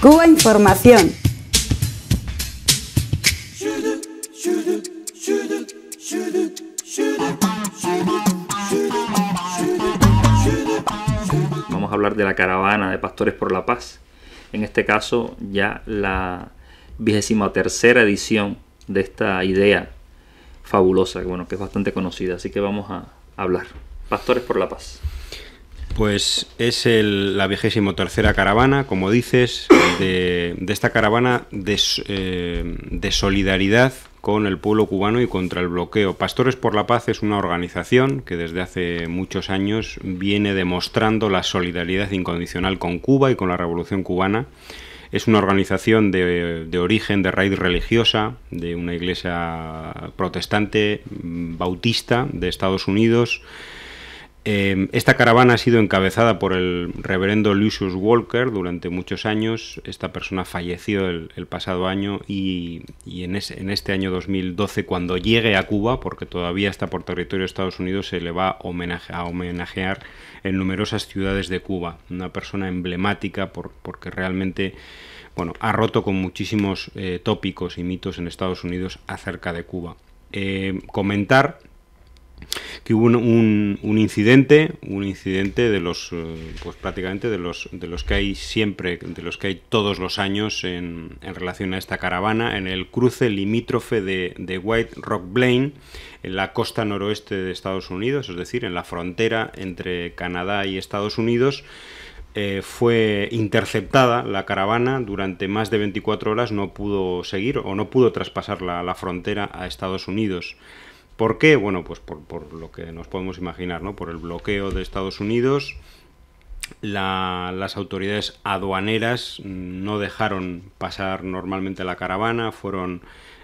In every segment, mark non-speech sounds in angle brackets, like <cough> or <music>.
Cuba Información. Vamos a hablar de la caravana de Pastores por la Paz. En este caso, ya la vigésima tercera edición de esta idea fabulosa, bueno, que es bastante conocida. Así que vamos a hablar. Pastores por la Paz. Pues es la vigésimo tercera caravana, como dices, de, esta caravana eh, de, solidaridad con el pueblo cubano y contra el bloqueo. Pastores por la Paz es una organización que desde hace muchos años viene demostrando la solidaridad incondicional con Cuba y con la revolución cubana. Es una organización de, origen, de raíz religiosa, de una iglesia protestante mm, bautista de Estados Unidos, Em, esta caravana ha sido encabezada por el reverendo Lucius Walker durante muchos años. Esta persona falleció el, el pasado año y, en, este año 2012, cuando llegue a Cuba, porque todavía está por territorio de Estados Unidos, se le va a, homenajear en numerosas ciudades de Cuba. Una persona emblemática porque realmente bueno, ha roto con muchísimos eh, tópicos y mitos en Estados Unidos acerca de Cuba. Em, comentar que hubo un, un, incidente, un incidente de los, eh, pues prácticamente de los, de los que hay siempre, de los que hay todos los años en, relación a esta caravana, en el cruce limítrofe de, White Rock Blaine, en la costa noroeste de Estados Unidos, es decir, en la frontera entre Canadá y Estados Unidos. Eh, fue interceptada la caravana durante más de 24 horas, no pudo seguir o no pudo traspasar la, la frontera a Estados Unidos. ¿Por qué? Bueno, pues por, lo que nos podemos imaginar, ¿no? Por el bloqueo de Estados Unidos, las autoridades aduaneras no dejaron pasar normalmente la caravana, fueron,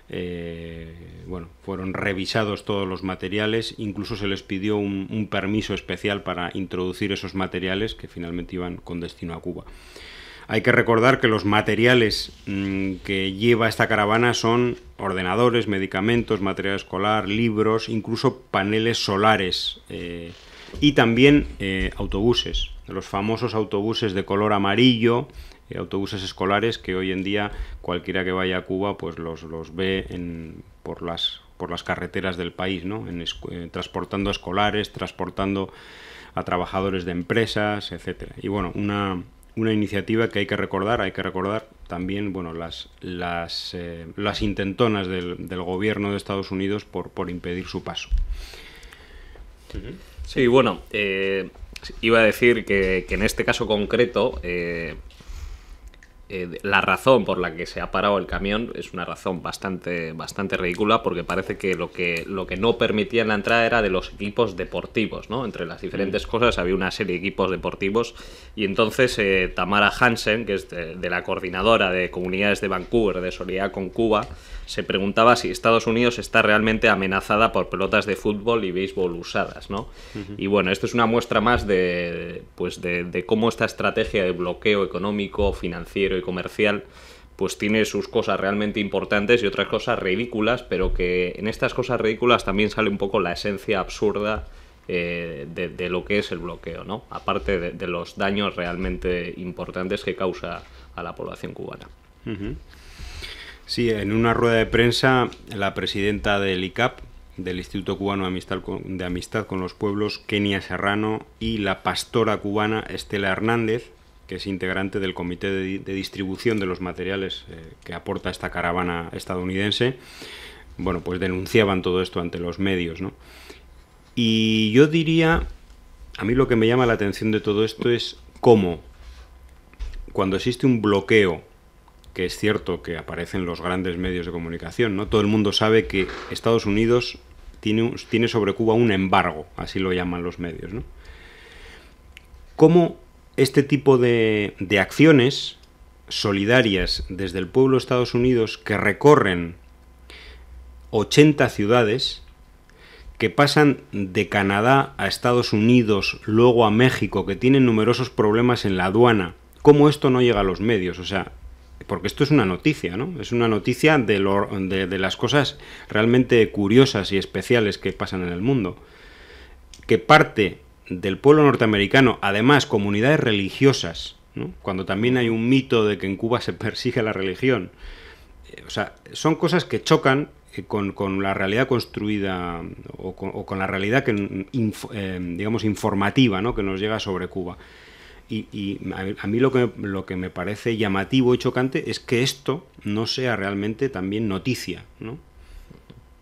eh, bueno, fueron revisados todos los materiales, incluso se les pidió un, permiso especial para introducir esos materiales que finalmente iban con destino a Cuba. Hay que recordar que los materiales mm, que lleva esta caravana son ordenadores, medicamentos, material escolar, libros, incluso paneles solares eh, y también eh, autobuses, los famosos autobuses de color amarillo, eh, autobuses escolares que hoy en día cualquiera que vaya a Cuba pues los, los ve en, por las por las carreteras del país, ¿no? En, transportando a escolares, transportando a trabajadores de empresas, etcétera. Y bueno, una, una iniciativa que hay que recordar, hay que recordar también bueno, las, las, eh, las intentonas del, gobierno de Estados Unidos por, por impedir su paso. Sí, bueno, eh, iba a decir que, en este caso concreto eh, eh, la razón por la que se ha parado el camión es una razón bastante, bastante ridícula porque parece que lo, que lo que no permitía la entrada era de los equipos deportivos, ¿no? Entre las diferentes mm. cosas había una serie de equipos deportivos y entonces eh, Tamara Hansen, que es de, la coordinadora de comunidades de Vancouver de solidaridad con Cuba, se preguntaba si Estados Unidos está realmente amenazada por pelotas de fútbol y béisbol usadas, ¿no? Y bueno, esto es una muestra más de, pues de, cómo esta estrategia de bloqueo económico, financiero y comercial pues tiene sus cosas realmente importantes y otras cosas ridículas, pero que en estas cosas ridículas también sale un poco la esencia absurda eh, de, lo que es el bloqueo, ¿no? Aparte de, los daños realmente importantes que causa a la población cubana. Sí, en una rueda de prensa, la presidenta del ICAP, del Instituto Cubano de Amistad, con, los Pueblos, Kenia Serrano, y la pastora cubana Estela Hernández, que es integrante del Comité de, Distribución de los Materiales eh, que aporta esta caravana estadounidense, bueno, pues denunciaban todo esto ante los medios, Y yo diría, a mí lo que me llama la atención de todo esto es cómo, cuando existe un bloqueo que es cierto que aparecen los grandes medios de comunicación, ¿no? Todo el mundo sabe que Estados Unidos tiene, tiene sobre Cuba un embargo, así lo llaman los medios, ¿no? ¿Cómo este tipo de, de acciones solidarias desde el pueblo de Estados Unidos que recorren 80 ciudades, que pasan de Canadá a Estados Unidos, luego a México, que tienen numerosos problemas en la aduana, cómo esto no llega a los medios. O sea, porque esto es una noticia, ¿no? Es una noticia de, las cosas realmente curiosas y especiales que pasan en el mundo. Que parte del pueblo norteamericano, además comunidades religiosas, ¿no? cuando también hay un mito de que en Cuba se <laughs> persigue la religión. Eh, o sea, son cosas que chocan eh, con, la realidad construida o con, la realidad que, mm, eh, digamos, informativa, ¿no? que nos llega sobre Cuba. Y, a, mí lo que, lo que me parece llamativo y chocante es que esto no sea realmente también noticia, ¿no?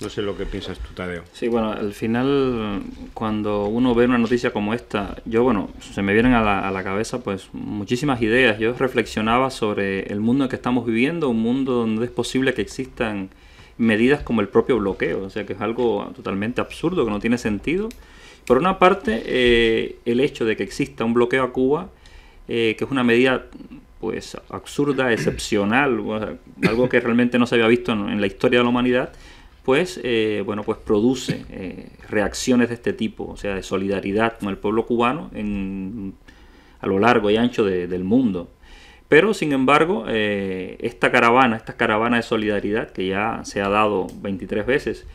No sé lo que piensas tú, Tadeo. Sí, bueno, al final, cuando uno ve una noticia como esta, yo, bueno, se me vienen a la, a la cabeza pues muchísimas ideas. Yo reflexionaba sobre el mundo en que estamos viviendo, un mundo donde es posible que existan medidas como el propio bloqueo, o sea, que es algo totalmente absurdo, que no tiene sentido por una parte, eh, el hecho de que exista un bloqueo a Cuba, eh, que es una medida pues absurda, excepcional, algo que realmente no se había visto en, la historia de la humanidad, pues eh, bueno pues produce reacciones de este tipo o sea de solidaridad con el pueblo cubano a lo largo y ancho del mundo pero sin embargo esta caravana esta caravana de solidaridad que ya se ha dado 23 veces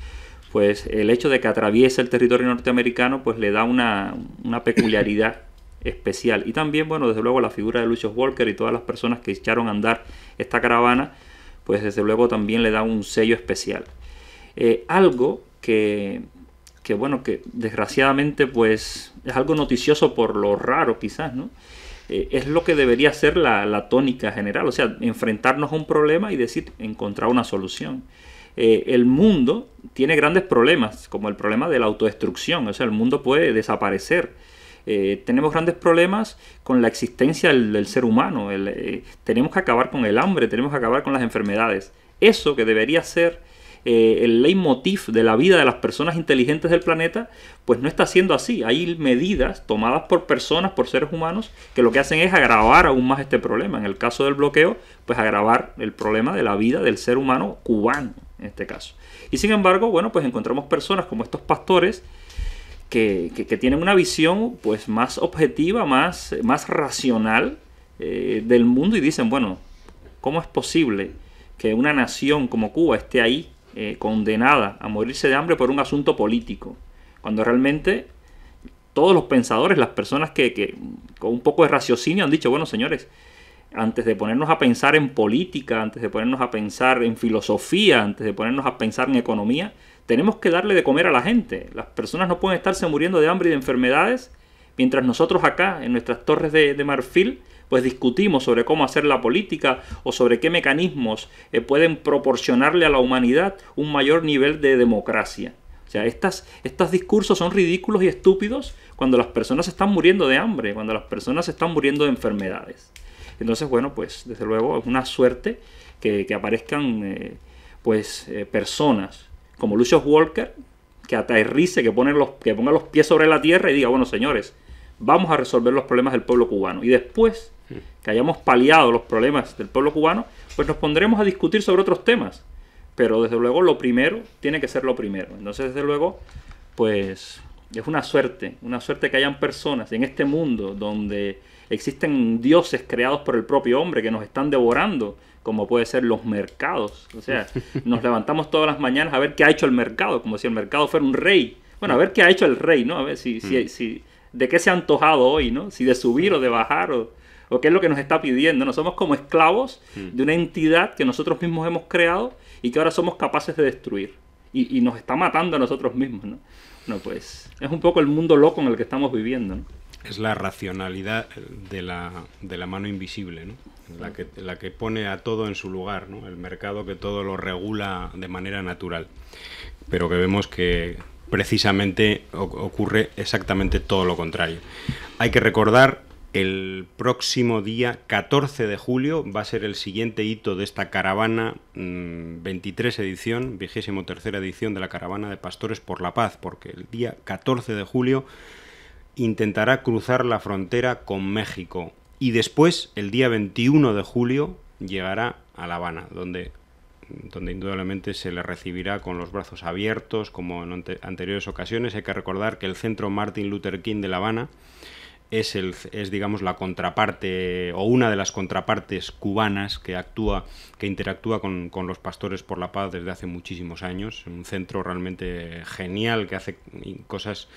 pues el hecho de que atraviese el territorio norteamericano pues le da una, peculiaridad especial. Y también, bueno, desde luego la figura de Lucius Walker y todas las personas que echaron a andar esta caravana, pues desde luego también le da un sello especial. Eh, algo que, que, bueno, que desgraciadamente pues es algo noticioso por lo raro quizás, ¿no? Eh, es lo que debería ser la, la tónica general, o sea, enfrentarnos a un problema y decir, encontrar una solución. Eh, el mundo tiene grandes problemas, como el problema de la autodestrucción, o sea, el mundo puede desaparecer. Eh, tenemos grandes problemas con la existencia del, ser humano, eh, tenemos que acabar con el hambre, tenemos que acabar con las enfermedades. Eso que debería ser eh, el leitmotiv de la vida de las personas inteligentes del planeta, pues no está siendo así. Hay medidas tomadas por personas, por seres humanos, que lo que hacen es agravar aún más este problema. En el caso del bloqueo, pues agravar el problema de la vida del ser humano cubano en este caso. Y sin embargo, bueno, pues encontramos personas como estos pastores que, tienen una visión pues más objetiva, más, más racional eh, del mundo y dicen, bueno, ¿cómo es posible que una nación como Cuba esté ahí eh, condenada a morirse de hambre por un asunto político? Cuando realmente todos los pensadores, las personas que, que, con un poco de raciocinio han dicho, bueno señores, antes de ponernos a pensar en política, antes de ponernos a pensar en filosofía, antes de ponernos a pensar en economía, tenemos que darle de comer a la gente. Las personas no pueden estarse muriendo de hambre y de enfermedades mientras nosotros acá, en nuestras torres de, marfil, pues discutimos sobre cómo hacer la política o sobre qué mecanismos eh, pueden proporcionarle a la humanidad un mayor nivel de democracia. O sea, estas, estos discursos son ridículos y estúpidos cuando las personas están muriendo de hambre, cuando las personas están muriendo de enfermedades. Entonces, bueno, pues desde luego es una suerte que, aparezcan eh, pues eh, personas como Lucius Walker, que aterrice, que, ponen los, que ponga los pies sobre la tierra y diga, bueno, señores, vamos a resolver los problemas del pueblo cubano. Y después mm. que hayamos paliado los problemas del pueblo cubano, pues nos pondremos a discutir sobre otros temas. Pero desde luego lo primero tiene que ser lo primero. Entonces, desde luego, pues es una suerte, una suerte que hayan personas en este mundo donde Existen dioses creados por el propio hombre que nos están devorando, como puede ser los mercados. O sea, <laughs> nos levantamos todas las mañanas a ver qué ha hecho el mercado, como si el mercado fuera un rey. Bueno, a ver qué ha hecho el rey, ¿no? A ver si, si, mm. de qué se ha antojado hoy, ¿no? Si de subir o de bajar o, qué es lo que nos está pidiendo. No somos como esclavos mm. de una entidad que nosotros mismos hemos creado y que ahora somos capaces de destruir. Y, y nos está matando a nosotros mismos, ¿no? Bueno, pues es un poco el mundo loco en el que estamos viviendo, ¿no? es la racionalidad de la, de la mano invisible, la, que, la que pone a todo en su lugar, ¿no? el mercado que todo lo regula de manera natural, pero que vemos que precisamente ocurre exactamente todo lo contrario. Hay que recordar el próximo día 14 de julio va a ser el siguiente hito de esta caravana, 23 mm, edición, vigésimo tercera edición de la caravana de Pastores por la Paz, porque el día 14 de julio intentará cruzar la frontera con México y después, el día 21 de julio, llegará a La Habana, donde, donde indudablemente se le recibirá con los brazos abiertos, como en anteriores ocasiones. Hay que recordar que el centro Martin Luther King de La Habana es, el, es, digamos, la contraparte o una de las contrapartes cubanas que actúa, que interactúa con, con los pastores por la paz desde hace muchísimos años. Un centro realmente genial que hace cosas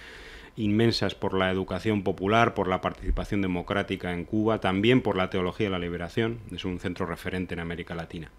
inmensas por la educación popular, por la participación democrática en Cuba, también por la teología de la liberación. Es un centro referente en América Latina.